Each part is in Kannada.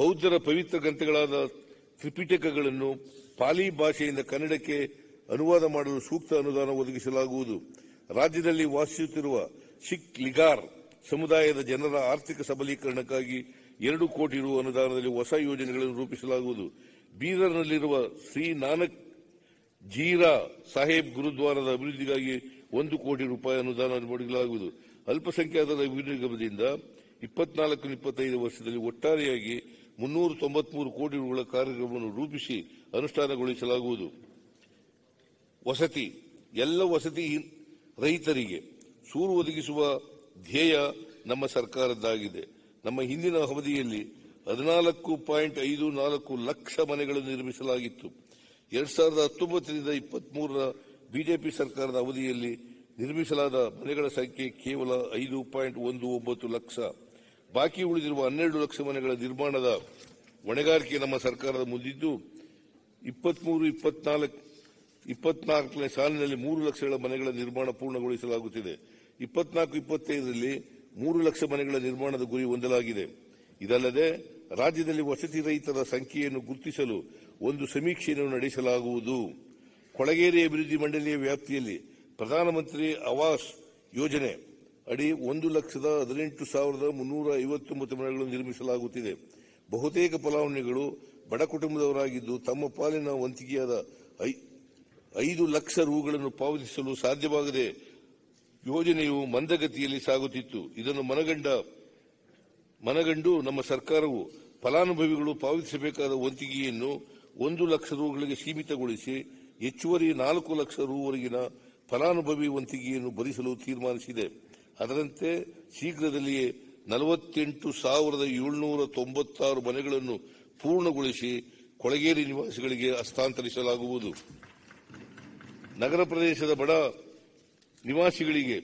ಬೌದ್ಧರ ಪವಿತ್ರ ಗ್ರಂಥಗಳಾದ ತ್ರಿಪಿಟಕಗಳನ್ನು ಪಾಲಿ ಭಾಷೆಯಿಂದ ಕನ್ನಡಕ್ಕೆ ಅನುವಾದ ಮಾಡಲು ಸೂಕ್ತ ಅನುದಾನ ಒದಗಿಸಲಾಗುವುದು ರಾಜ್ಯದಲ್ಲಿ ವಾಸಿಸುತ್ತಿರುವ ಸಿಖ್ ಲಿಗಾರ್ ಸಮುದಾಯದ ಜನರ ಆರ್ಥಿಕ ಸಬಲೀಕರಣಕ್ಕಾಗಿ ಎರಡು ಕೋಟಿ ರು ಅನುದಾನದಲ್ಲಿ ಹೊಸ ಯೋಜನೆಗಳನ್ನು ರೂಪಿಸಲಾಗುವುದು ಬೀದರ್ನಲ್ಲಿರುವ ಶ್ರೀ ನಾನಕ್ ಜೀರಾ ಸಾಹೇಬ್ ಗುರುದ್ವಾರದ ಅಭಿವೃದ್ಧಿಗಾಗಿ ಒಂದು ಕೋಟಿ ರೂಪಾಯಿ ಅನುದಾನ ಪಡೆಯಲಾಗುವುದು ಅಲ್ಪಸಂಖ್ಯಾತರ ಇಪ್ಪತ್ನಾಲ್ಕು ಇಪ್ಪತ್ತೈದು ವರ್ಷದಲ್ಲಿ ಒಟ್ಟಾರೆಯಾಗಿ ಮುನ್ನೂರ ತೊಂಬತ್ಮೂರು ಕೋಟಿಗಳ ಕಾರ್ಯಕ್ರಮವನ್ನು ರೂಪಿಸಿ ಅನುಷ್ಠಾನಗೊಳಿಸಲಾಗುವುದು ವಸತಿ ಎಲ್ಲ ವಸತಿ ರೈತರಿಗೆ ಸೂರು ಒದಗಿಸುವ ಧ್ಯೇಯ ನಮ್ಮ ಸರ್ಕಾರದ್ದಾಗಿದೆ ನಮ್ಮ ಹಿಂದಿನ ಅವಧಿಯಲ್ಲಿ ಹದಿನಾಲ್ಕು ಪಾಯಿಂಟ್ ಐದು ನಾಲ್ಕು ಲಕ್ಷ ಮನೆಗಳನ್ನು ನಿರ್ಮಿಸಲಾಗಿತ್ತು ಎರಡ್ ಸಾವಿರದ ಹತ್ತೊಂಬತ್ತರಿಂದ ಇಪ್ಪತ್ಮೂರರ ಬಿಜೆಪಿ ಸರ್ಕಾರದ ಅವಧಿಯಲ್ಲಿ ನಿರ್ಮಿಸಲಾದ ಮನೆಗಳ ಸಂಖ್ಯೆ ಕೇವಲ ಐದು ಪಾಯಿಂಟ್ ಒಂದು ಒಂಬತ್ತು ಲಕ್ಷ ಬಾಕಿ ಉಳಿದಿರುವ ಹನ್ನೆರಡು ಲಕ್ಷ ಮನೆಗಳ ನಿರ್ಮಾಣದ ಹೊಣೆಗಾರಿಕೆ ನಮ್ಮ ಸರ್ಕಾರದ ಮುಂದಿದ್ದು ಇಪ್ಪತ್ಮೂರು ಇಪ್ಪತ್ನಾಲ್ಕು ಇಪ್ಪತ್ನಾಲ್ಕನೇ ಸಾಲಿನಲ್ಲಿ ಮೂರು ಲಕ್ಷಗಳ ಮನೆಗಳ ನಿರ್ಮಾಣ ಪೂರ್ಣಗೊಳಿಸಲಾಗುತ್ತಿದೆ ಇಪ್ಪತ್ನಾಲ್ಕು ಇಪ್ಪತ್ತೈದರಲ್ಲಿ ಮೂರು ಲಕ್ಷ ಮನೆಗಳ ನಿರ್ಮಾಣದ ಗುರಿ ಹೊಂದಲಾಗಿದೆ ಇದಲ್ಲದೆ ರಾಜ್ಯದಲ್ಲಿ ವಸತಿ ರಹಿತರ ಸಂಖ್ಯೆಯನ್ನು ಗುರುತಿಸಲು ಒಂದು ಸಮೀಕ್ಷೆಯನ್ನು ನಡೆಸಲಾಗುವುದು ಕೊಳಗೇರಿ ಅಭಿವೃದ್ಧಿ ಮಂಡಳಿಯ ವ್ಯಾಪ್ತಿಯಲ್ಲಿ ಪ್ರಧಾನಮಂತ್ರಿ ಆವಾಸ್ ಯೋಜನೆ ಅಡಿ ಒಂದು ಲಕ್ಷದ ಹದಿನೆಂಟು ಸಾವಿರದ ಮುನ್ನೂರ ಐವತ್ತೊಂಬತ್ತು ಮನೆಗಳನ್ನು ನಿರ್ಮಿಸಲಾಗುತ್ತಿದೆ ಬಹುತೇಕ ಫಲಾವಣೆಗಳು ಬಡ ಕುಟುಂಬದವರಾಗಿದ್ದು ತಮ್ಮ ಪಾಲಿನ ವಂತಿಕೆಯಾದ ಐದು ಲಕ್ಷ ರೂಗಳನ್ನು ಪಾವತಿಸಲು ಸಾಧ್ಯವಾಗದೆ ಯೋಜನೆಯು ಮಂದಗತಿಯಲ್ಲಿ ಸಾಗುತ್ತಿತ್ತು ಇದನ್ನು ಮನಗಂಡ ಮನಗಂಡು ನಮ್ಮ ಸರ್ಕಾರವು ಫಲಾನುಭವಿಗಳು ಪಾವತಿಸಬೇಕಾದ ವಂತಿಗೆಯನ್ನು ಒಂದು ಲಕ್ಷ ರೂಗಳಿಗೆ ಸೀಮಿತಗೊಳಿಸಿ ಹೆಚ್ಚುವರಿ ನಾಲ್ಕು ಲಕ್ಷ ರೂವರೆಗಿನ ಫಲಾನುಭವಿ ವಂತಿಗೆಯನ್ನು ಭರಿಸಲು ತೀರ್ಮಾನಿಸಿದೆ ಅದರಂತೆ ಶೀಘ್ರದಲ್ಲಿಯೇ ನಲವತ್ತೆಂಟು ಸಾವಿರದ ಏಳುನೂರ ತೊಂಬತ್ತಾರು ಮನೆಗಳನ್ನು ಪೂರ್ಣಗೊಳಿಸಿ ಕೊಳಗೇರಿ ನಿವಾಸಿಗಳಿಗೆ ಹಸ್ತಾಂತರಿಸಲಾಗುವುದು ನಗರ ಪ್ರದೇಶದ ಬಡ ನಿವಾಸಿಗಳಿಗೆ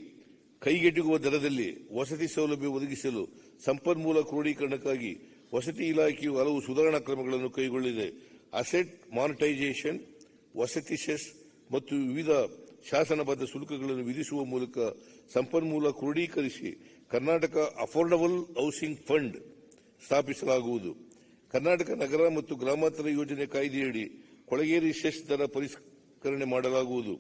ಕೈಗೆಟುಕುವ ದರದಲ್ಲಿ ವಸತಿ ಸೌಲಭ್ಯ ಒದಗಿಸಲು ಸಂಪನ್ಮೂಲ ಕ್ರೋಢೀಕರಣಕ್ಕಾಗಿ ವಸತಿ ಇಲಾಖೆಯು ಹಲವು ಸುಧಾರಣಾ ಕ್ರಮಗಳನ್ನು ಕೈಗೊಳ್ಳಿದೆ ಅಸೆಟ್ ಮಾನಿಟೈಸೇಷನ್ ವಸತಿ ಸೆಸ್ ಮತ್ತು ವಿವಿಧ ಶಾಸನಬದ್ಧ ಶುಲ್ಕಗಳನ್ನು ವಿಧಿಸುವ ಮೂಲಕ ಸಂಪನ್ಮೂಲ ಕ್ರೋಢೀಕರಿಸಿ ಕರ್ನಾಟಕ ಅಫೋರ್ಡಬಲ್ ಹೌಸಿಂಗ್ ಫಂಡ್ ಸ್ಥಾಪಿಸಲಾಗುವುದು ಕರ್ನಾಟಕ ನಗರ ಮತ್ತು ಗ್ರಾಮಾಂತರ ಯೋಜನೆ ಕಾಯ್ದೆಯಡಿ ಕೊಳಗೇರಿ ಶೆಸ್ ದರ ಪರಿಷ್ಕರಣೆ ಮಾಡಲಾಗುವುದು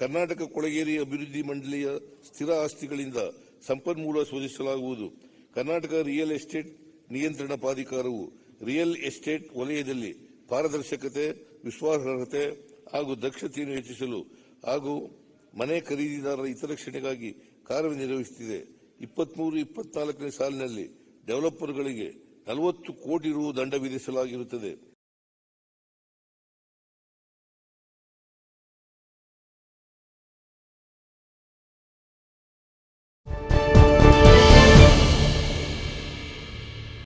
ಕರ್ನಾಟಕ ಕೊಳಗೇರಿ ಅಭಿವೃದ್ಧಿ ಮಂಡಳಿಯ ಸ್ಥಿರ ಆಸ್ತಿಗಳಿಂದ ಸಂಪನ್ಮೂಲ ಶೋಧಿಸಲಾಗುವುದು ಕರ್ನಾಟಕ ರಿಯಲ್ ಎಸ್ಟೇಟ್ ನಿಯಂತ್ರಣ ಪ್ರಾಧಿಕಾರವು ರಿಯಲ್ ಎಸ್ಟೇಟ್ ವಲಯದಲ್ಲಿ ಪಾರದರ್ಶಕತೆ ವಿಶ್ವಾಸಾರ್ಹತೆ ಹಾಗೂ ದಕ್ಷತೆಯನ್ನು ಹೆಚ್ಚಿಸಲು ಹಾಗೂ ಮನೆ ಖರೀದಿದಾರರ ಹಿತರಕ್ಷಣೆಗಾಗಿ ಕಾರ್ಯನಿರ್ವಹಿಸುತ್ತಿದೆ ಇಪ್ಪತ್ಮೂರು ಇಪ್ಪತ್ನಾಲ್ಕನೇ ಸಾಲಿನಲ್ಲಿ ಡೆವಲಪರ್ಗಳಿಗೆ ನಲವತ್ತು ಕೋಟಿ ರು ದಂಡ ವಿಧಿಸಲಾಗಿರುತ್ತದೆ